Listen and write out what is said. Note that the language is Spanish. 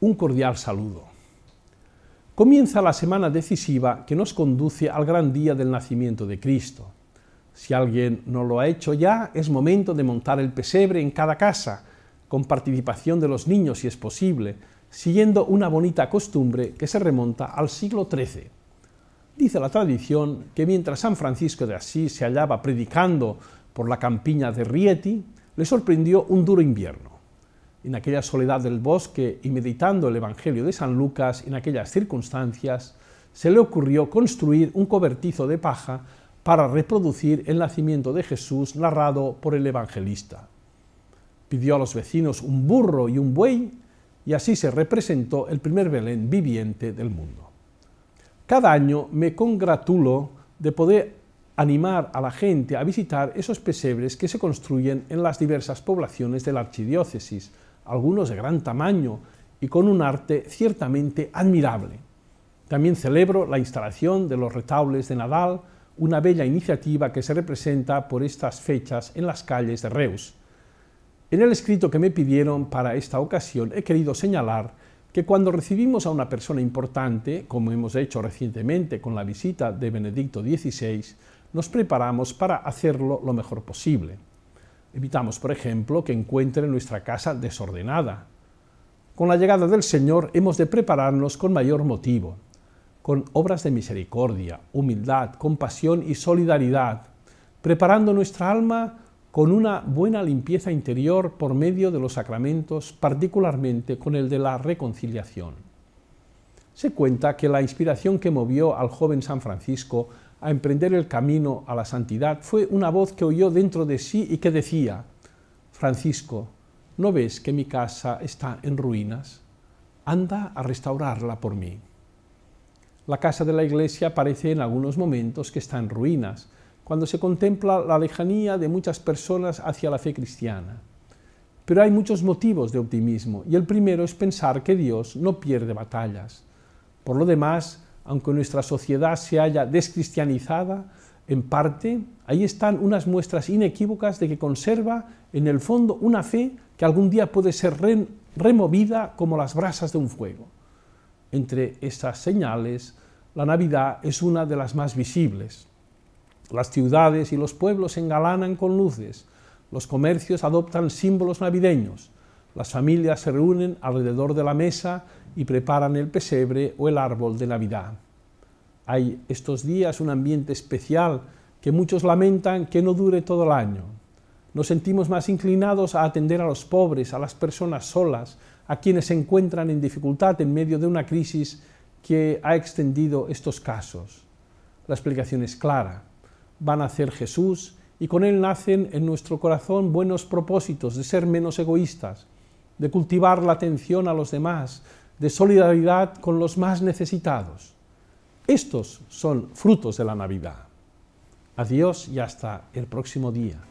un cordial saludo. Comienza la semana decisiva que nos conduce al gran día del nacimiento de Cristo. Si alguien no lo ha hecho ya, es momento de montar el pesebre en cada casa, con participación de los niños si es posible, siguiendo una bonita costumbre que se remonta al siglo XIII. Dice la tradición que mientras San Francisco de Asís se hallaba predicando por la campiña de Rieti, le sorprendió un duro invierno en aquella soledad del bosque y meditando el Evangelio de San Lucas en aquellas circunstancias, se le ocurrió construir un cobertizo de paja para reproducir el nacimiento de Jesús narrado por el evangelista. Pidió a los vecinos un burro y un buey y así se representó el primer Belén viviente del mundo. Cada año me congratulo de poder animar a la gente a visitar esos pesebres que se construyen en las diversas poblaciones de la archidiócesis, algunos de gran tamaño y con un arte ciertamente admirable. También celebro la instalación de los retables de Nadal, una bella iniciativa que se representa por estas fechas en las calles de Reus. En el escrito que me pidieron para esta ocasión he querido señalar que cuando recibimos a una persona importante, como hemos hecho recientemente con la visita de Benedicto XVI, nos preparamos para hacerlo lo mejor posible. Evitamos, por ejemplo, que encuentren nuestra casa desordenada. Con la llegada del Señor hemos de prepararnos con mayor motivo, con obras de misericordia, humildad, compasión y solidaridad, preparando nuestra alma con una buena limpieza interior por medio de los sacramentos, particularmente con el de la reconciliación se cuenta que la inspiración que movió al joven San Francisco a emprender el camino a la santidad fue una voz que oyó dentro de sí y que decía, Francisco, ¿no ves que mi casa está en ruinas? Anda a restaurarla por mí. La casa de la iglesia parece en algunos momentos que está en ruinas, cuando se contempla la lejanía de muchas personas hacia la fe cristiana. Pero hay muchos motivos de optimismo, y el primero es pensar que Dios no pierde batallas, por lo demás, aunque nuestra sociedad se haya descristianizada, en parte, ahí están unas muestras inequívocas de que conserva en el fondo una fe que algún día puede ser removida como las brasas de un fuego. Entre estas señales, la Navidad es una de las más visibles. Las ciudades y los pueblos se engalanan con luces, los comercios adoptan símbolos navideños, las familias se reúnen alrededor de la mesa y preparan el pesebre o el árbol de Navidad. Hay estos días un ambiente especial que muchos lamentan que no dure todo el año. Nos sentimos más inclinados a atender a los pobres, a las personas solas, a quienes se encuentran en dificultad en medio de una crisis que ha extendido estos casos. La explicación es clara. Van a hacer Jesús y con él nacen en nuestro corazón buenos propósitos de ser menos egoístas, de cultivar la atención a los demás, de solidaridad con los más necesitados. Estos son frutos de la Navidad. Adiós y hasta el próximo día.